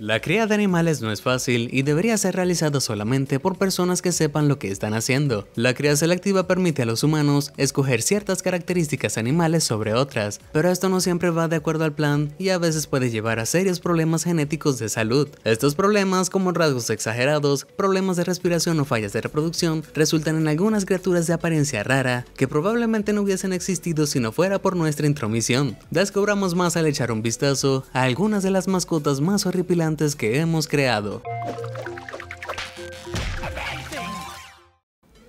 La cría de animales no es fácil y debería ser realizada solamente por personas que sepan lo que están haciendo. La cría selectiva permite a los humanos escoger ciertas características animales sobre otras, pero esto no siempre va de acuerdo al plan y a veces puede llevar a serios problemas genéticos de salud. Estos problemas, como rasgos exagerados, problemas de respiración o fallas de reproducción, resultan en algunas criaturas de apariencia rara que probablemente no hubiesen existido si no fuera por nuestra intromisión. Descubramos más al echar un vistazo a algunas de las mascotas más horripilantes que hemos creado.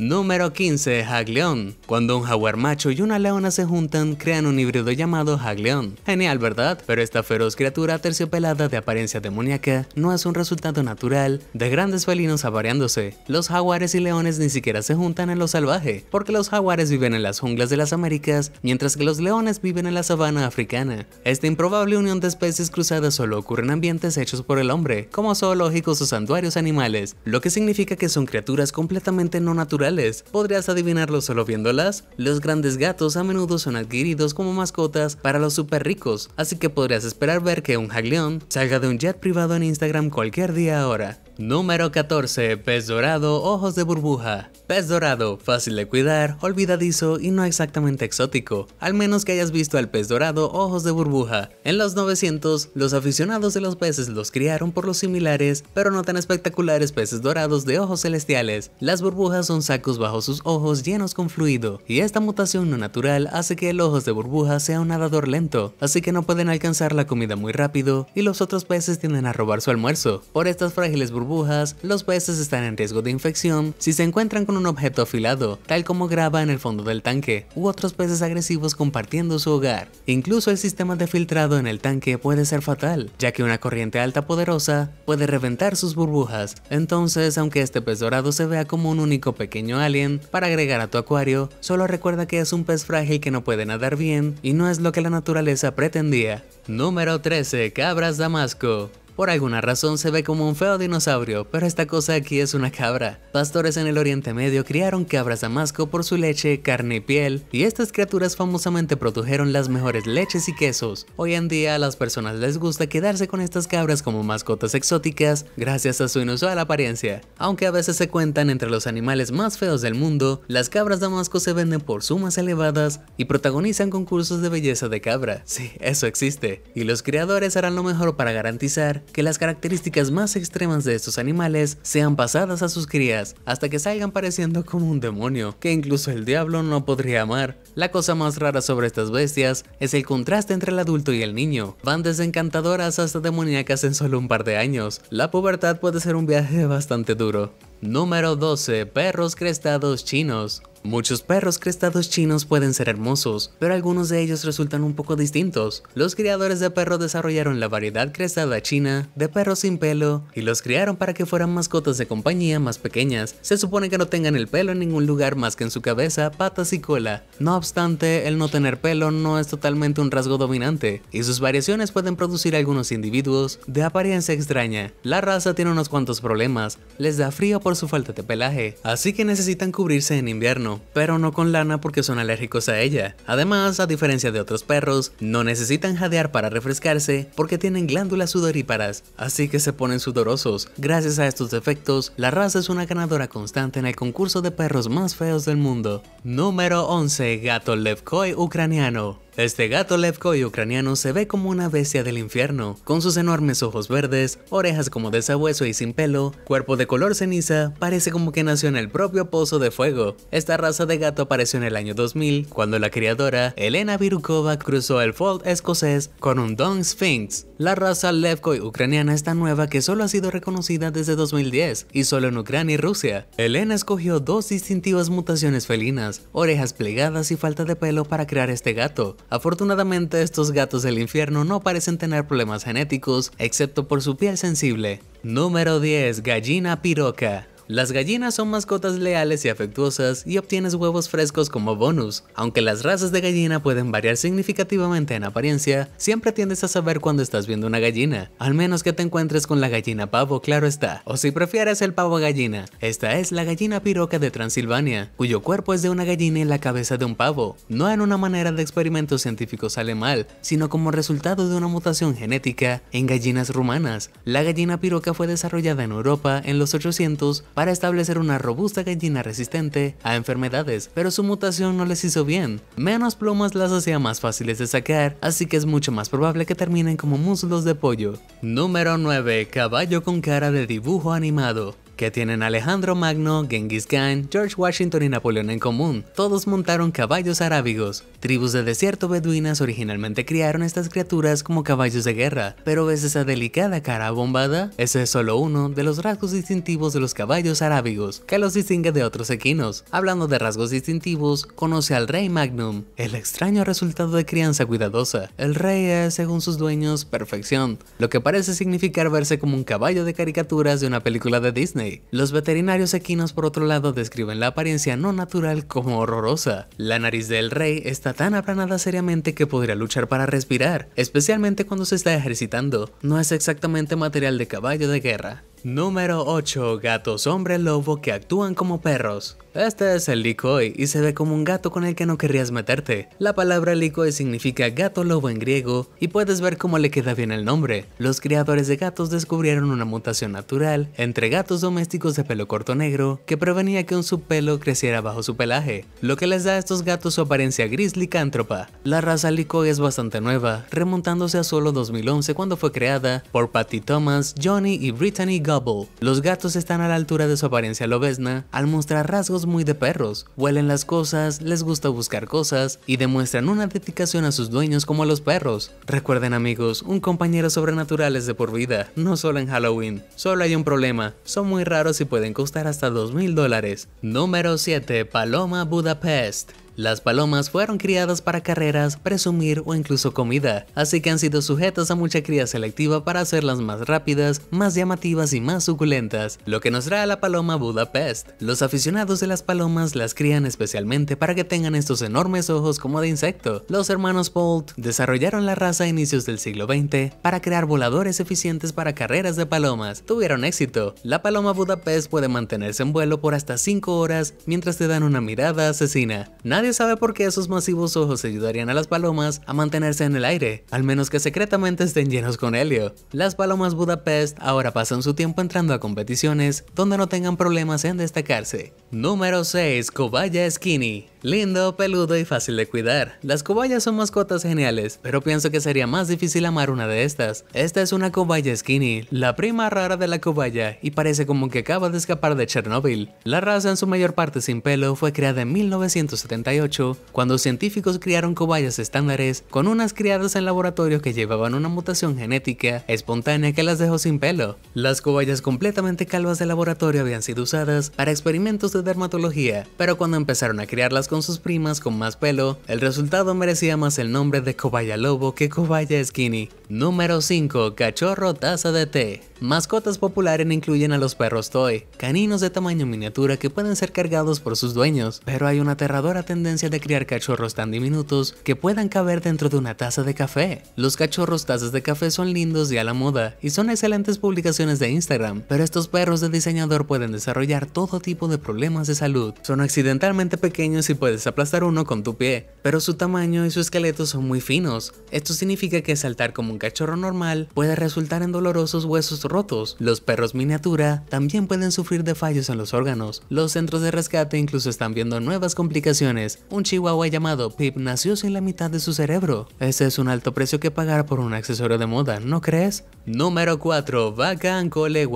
Número 15. Jagleón. Cuando un jaguar macho y una leona se juntan, crean un híbrido llamado jagleón. Genial, ¿verdad? Pero esta feroz criatura terciopelada de apariencia demoníaca no es un resultado natural de grandes felinos avariándose. Los jaguares y leones ni siquiera se juntan en lo salvaje, porque los jaguares viven en las junglas de las Américas, mientras que los leones viven en la sabana africana. Esta improbable unión de especies cruzadas solo ocurre en ambientes hechos por el hombre, como zoológicos o santuarios animales, lo que significa que son criaturas completamente no naturales ¿Podrías adivinarlo solo viéndolas? Los grandes gatos a menudo son adquiridos como mascotas para los super ricos, así que podrías esperar ver que un jagleón salga de un jet privado en Instagram cualquier día ahora. Número 14. Pez dorado, ojos de burbuja. Pez dorado, fácil de cuidar, olvidadizo y no exactamente exótico, al menos que hayas visto al pez dorado ojos de burbuja. En los 900, los aficionados de los peces los criaron por los similares, pero no tan espectaculares peces dorados de ojos celestiales. Las burbujas son bajo sus ojos llenos con fluido, y esta mutación no natural hace que el ojo de burbuja sea un nadador lento, así que no pueden alcanzar la comida muy rápido y los otros peces tienden a robar su almuerzo. Por estas frágiles burbujas, los peces están en riesgo de infección si se encuentran con un objeto afilado, tal como grava en el fondo del tanque, u otros peces agresivos compartiendo su hogar. Incluso el sistema de filtrado en el tanque puede ser fatal, ya que una corriente alta poderosa puede reventar sus burbujas. Entonces, aunque este pez dorado se vea como un único pequeño alien para agregar a tu acuario, solo recuerda que es un pez frágil que no puede nadar bien y no es lo que la naturaleza pretendía. Número 13. Cabras Damasco por alguna razón se ve como un feo dinosaurio, pero esta cosa aquí es una cabra. Pastores en el Oriente Medio criaron cabras damasco por su leche, carne y piel, y estas criaturas famosamente produjeron las mejores leches y quesos. Hoy en día a las personas les gusta quedarse con estas cabras como mascotas exóticas gracias a su inusual apariencia. Aunque a veces se cuentan entre los animales más feos del mundo, las cabras damasco se venden por sumas elevadas y protagonizan concursos de belleza de cabra. Sí, eso existe. Y los creadores harán lo mejor para garantizar que las características más extremas de estos animales sean pasadas a sus crías, hasta que salgan pareciendo como un demonio, que incluso el diablo no podría amar. La cosa más rara sobre estas bestias es el contraste entre el adulto y el niño. Van desde encantadoras hasta demoníacas en solo un par de años. La pubertad puede ser un viaje bastante duro. Número 12. Perros crestados chinos. Muchos perros crestados chinos pueden ser hermosos, pero algunos de ellos resultan un poco distintos. Los criadores de perros desarrollaron la variedad crestada china de perros sin pelo y los criaron para que fueran mascotas de compañía más pequeñas. Se supone que no tengan el pelo en ningún lugar más que en su cabeza, patas y cola. No obstante, el no tener pelo no es totalmente un rasgo dominante, y sus variaciones pueden producir algunos individuos de apariencia extraña. La raza tiene unos cuantos problemas, les da frío por su falta de pelaje, así que necesitan cubrirse en invierno, pero no con lana porque son alérgicos a ella. Además, a diferencia de otros perros, no necesitan jadear para refrescarse porque tienen glándulas sudoríparas, así que se ponen sudorosos. Gracias a estos defectos, la raza es una ganadora constante en el concurso de perros más feos del mundo. Número 11. Gato Levkoi ucraniano. Este gato y ucraniano se ve como una bestia del infierno, con sus enormes ojos verdes, orejas como de sabueso y sin pelo, cuerpo de color ceniza, parece como que nació en el propio pozo de fuego. Esta raza de gato apareció en el año 2000, cuando la criadora Elena Virukova cruzó el Fold escocés con un Don Sphinx. La raza y ucraniana es tan nueva que solo ha sido reconocida desde 2010, y solo en Ucrania y Rusia. Elena escogió dos distintivas mutaciones felinas, orejas plegadas y falta de pelo para crear este gato. Afortunadamente estos gatos del infierno no parecen tener problemas genéticos, excepto por su piel sensible. Número 10. Gallina piroca. Las gallinas son mascotas leales y afectuosas y obtienes huevos frescos como bonus. Aunque las razas de gallina pueden variar significativamente en apariencia, siempre tiendes a saber cuando estás viendo una gallina, al menos que te encuentres con la gallina pavo, claro está, o si prefieres el pavo gallina. Esta es la gallina piroca de Transilvania, cuyo cuerpo es de una gallina y la cabeza de un pavo, no en una manera de experimentos científicos sale mal, sino como resultado de una mutación genética en gallinas rumanas. La gallina piroca fue desarrollada en Europa en los 800 para establecer una robusta gallina resistente a enfermedades, pero su mutación no les hizo bien. Menos plumas las hacía más fáciles de sacar, así que es mucho más probable que terminen como muslos de pollo. Número 9. Caballo con cara de dibujo animado que tienen Alejandro Magno, Genghis Khan, George Washington y Napoleón en común. Todos montaron caballos arábigos. Tribus de desierto beduinas originalmente criaron estas criaturas como caballos de guerra, pero ves esa delicada cara bombada, ese es solo uno de los rasgos distintivos de los caballos arábigos, que los distingue de otros equinos. Hablando de rasgos distintivos, conoce al rey Magnum, el extraño resultado de crianza cuidadosa. El rey es, según sus dueños, perfección, lo que parece significar verse como un caballo de caricaturas de una película de Disney. Los veterinarios equinos por otro lado describen la apariencia no natural como horrorosa. La nariz del rey está tan aplanada seriamente que podría luchar para respirar, especialmente cuando se está ejercitando. No es exactamente material de caballo de guerra. Número 8. Gatos hombre lobo que actúan como perros. Este es el Licoy y se ve como un gato con el que no querrías meterte. La palabra Licoy significa gato lobo en griego y puedes ver cómo le queda bien el nombre. Los criadores de gatos descubrieron una mutación natural entre gatos domésticos de pelo corto negro que prevenía que un subpelo creciera bajo su pelaje, lo que les da a estos gatos su apariencia gris licántropa. La raza Likoi es bastante nueva, remontándose a solo 2011 cuando fue creada por Patty Thomas, Johnny y Brittany Gobble. Los gatos están a la altura de su apariencia lobesna al mostrar rasgos muy de perros, huelen las cosas, les gusta buscar cosas y demuestran una dedicación a sus dueños como a los perros. Recuerden amigos, un compañero sobrenatural es de por vida, no solo en Halloween. Solo hay un problema, son muy raros y pueden costar hasta 2 mil dólares. Número 7. Paloma Budapest. Las palomas fueron criadas para carreras, presumir o incluso comida, así que han sido sujetas a mucha cría selectiva para hacerlas más rápidas, más llamativas y más suculentas, lo que nos trae a la paloma Budapest. Los aficionados de las palomas las crían especialmente para que tengan estos enormes ojos como de insecto. Los hermanos Bolt desarrollaron la raza a inicios del siglo XX para crear voladores eficientes para carreras de palomas. Tuvieron éxito. La paloma Budapest puede mantenerse en vuelo por hasta 5 horas mientras te dan una mirada asesina. Nadie sabe por qué esos masivos ojos ayudarían a las palomas a mantenerse en el aire, al menos que secretamente estén llenos con helio. Las palomas Budapest ahora pasan su tiempo entrando a competiciones donde no tengan problemas en destacarse. Número 6. Cobaya Skinny Lindo, peludo y fácil de cuidar. Las cobayas son mascotas geniales, pero pienso que sería más difícil amar una de estas. Esta es una cobaya skinny, la prima rara de la cobaya, y parece como que acaba de escapar de Chernobyl. La raza en su mayor parte sin pelo fue creada en 1978, cuando científicos criaron cobayas estándares con unas criadas en laboratorio que llevaban una mutación genética espontánea que las dejó sin pelo. Las cobayas completamente calvas de laboratorio habían sido usadas para experimentos de dermatología, pero cuando empezaron a criarlas con sus primas con más pelo, el resultado merecía más el nombre de Cobaya Lobo que Cobaya Skinny. Número 5. Cachorro Taza de Té Mascotas populares incluyen a los perros toy, caninos de tamaño miniatura que pueden ser cargados por sus dueños, pero hay una aterradora tendencia de criar cachorros tan diminutos que puedan caber dentro de una taza de café. Los cachorros tazas de café son lindos y a la moda, y son excelentes publicaciones de Instagram, pero estos perros de diseñador pueden desarrollar todo tipo de problemas de salud. Son accidentalmente pequeños y puedes aplastar uno con tu pie, pero su tamaño y su esqueleto son muy finos. Esto significa que saltar como un cachorro normal puede resultar en dolorosos huesos rotos. Los perros miniatura también pueden sufrir de fallos en los órganos. Los centros de rescate incluso están viendo nuevas complicaciones. Un chihuahua llamado Pip nació sin la mitad de su cerebro. Ese es un alto precio que pagar por un accesorio de moda, ¿no crees? Número 4. Vaca Ancole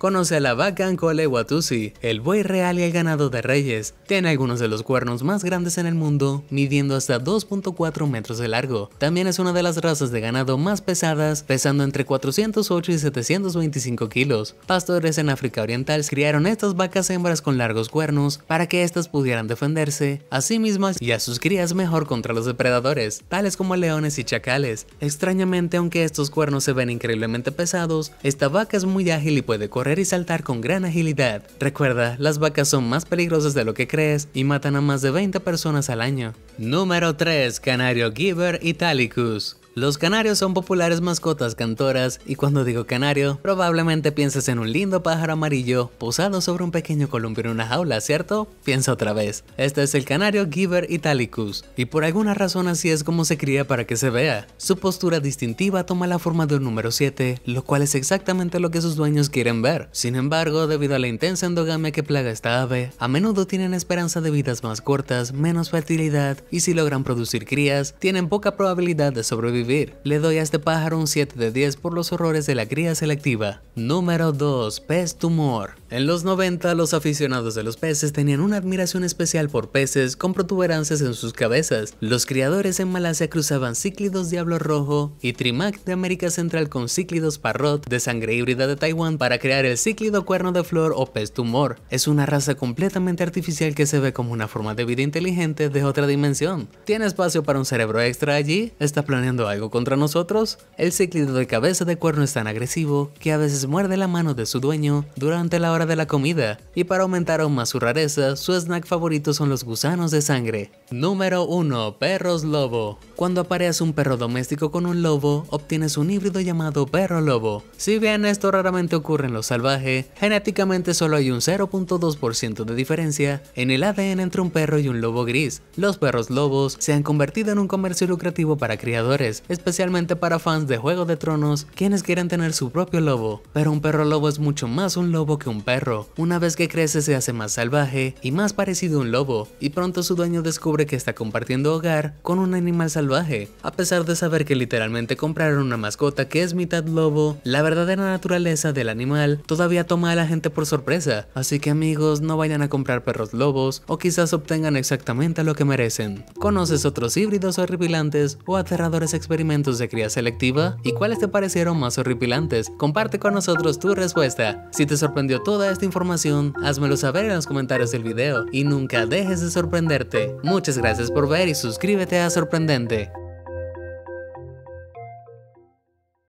conoce a la vaca Ankole Watusi, el buey real y el ganado de reyes. Tiene algunos de los cuernos más grandes en el mundo, midiendo hasta 2.4 metros de largo. También es una de las razas de ganado más pesadas, pesando entre 408 y 725 kilos. Pastores en África Oriental criaron estas vacas hembras con largos cuernos para que éstas pudieran defenderse a sí mismas y a sus crías mejor contra los depredadores, tales como leones y chacales. Extrañamente, aunque estos cuernos se ven increíblemente pesados, esta vaca es muy ágil y puede correr y saltar con gran agilidad. Recuerda, las vacas son más peligrosas de lo que crees y matan a más de 20 personas al año. Número 3. Canario Giver Italicus los canarios son populares mascotas cantoras y cuando digo canario, probablemente pienses en un lindo pájaro amarillo posado sobre un pequeño columpio en una jaula, ¿cierto? Piensa otra vez. Este es el canario Giver italicus y por alguna razón así es como se cría para que se vea. Su postura distintiva toma la forma de un número 7, lo cual es exactamente lo que sus dueños quieren ver. Sin embargo, debido a la intensa endogamia que plaga esta ave, a menudo tienen esperanza de vidas más cortas, menos fertilidad y si logran producir crías, tienen poca probabilidad de sobrevivir le doy a este pájaro un 7 de 10 por los horrores de la cría selectiva. Número 2. Pez tumor. En los 90, los aficionados de los peces tenían una admiración especial por peces con protuberancias en sus cabezas. Los criadores en Malasia cruzaban cíclidos diablo rojo y trimac de América Central con cíclidos parrot de sangre híbrida de Taiwán para crear el cíclido cuerno de flor o pez tumor. Es una raza completamente artificial que se ve como una forma de vida inteligente de otra dimensión. ¿Tiene espacio para un cerebro extra allí? ¿Está planeando algo contra nosotros? El cíclido de cabeza de cuerno es tan agresivo que a veces muerde la mano de su dueño durante la hora de la comida, y para aumentar aún más su rareza, su snack favorito son los gusanos de sangre. Número 1. Perros lobo. Cuando apareas un perro doméstico con un lobo, obtienes un híbrido llamado perro lobo. Si bien esto raramente ocurre en lo salvaje, genéticamente solo hay un 0.2% de diferencia en el ADN entre un perro y un lobo gris. Los perros lobos se han convertido en un comercio lucrativo para criadores, especialmente para fans de Juego de Tronos, quienes quieren tener su propio lobo. Pero un perro lobo es mucho más un lobo que un perro. Una vez que crece se hace más salvaje y más parecido a un lobo, y pronto su dueño descubre que está compartiendo hogar con un animal salvaje. A pesar de saber que literalmente compraron una mascota que es mitad lobo, la verdadera naturaleza del animal todavía toma a la gente por sorpresa, así que amigos no vayan a comprar perros lobos o quizás obtengan exactamente lo que merecen. ¿Conoces otros híbridos horripilantes o aterradores experimentos de cría selectiva y cuáles te parecieron más horripilantes. Comparte con nosotros tu respuesta. Si te sorprendió toda esta información, házmelo saber en los comentarios del video y nunca dejes de sorprenderte. Muchas gracias por ver y suscríbete a Sorprendente.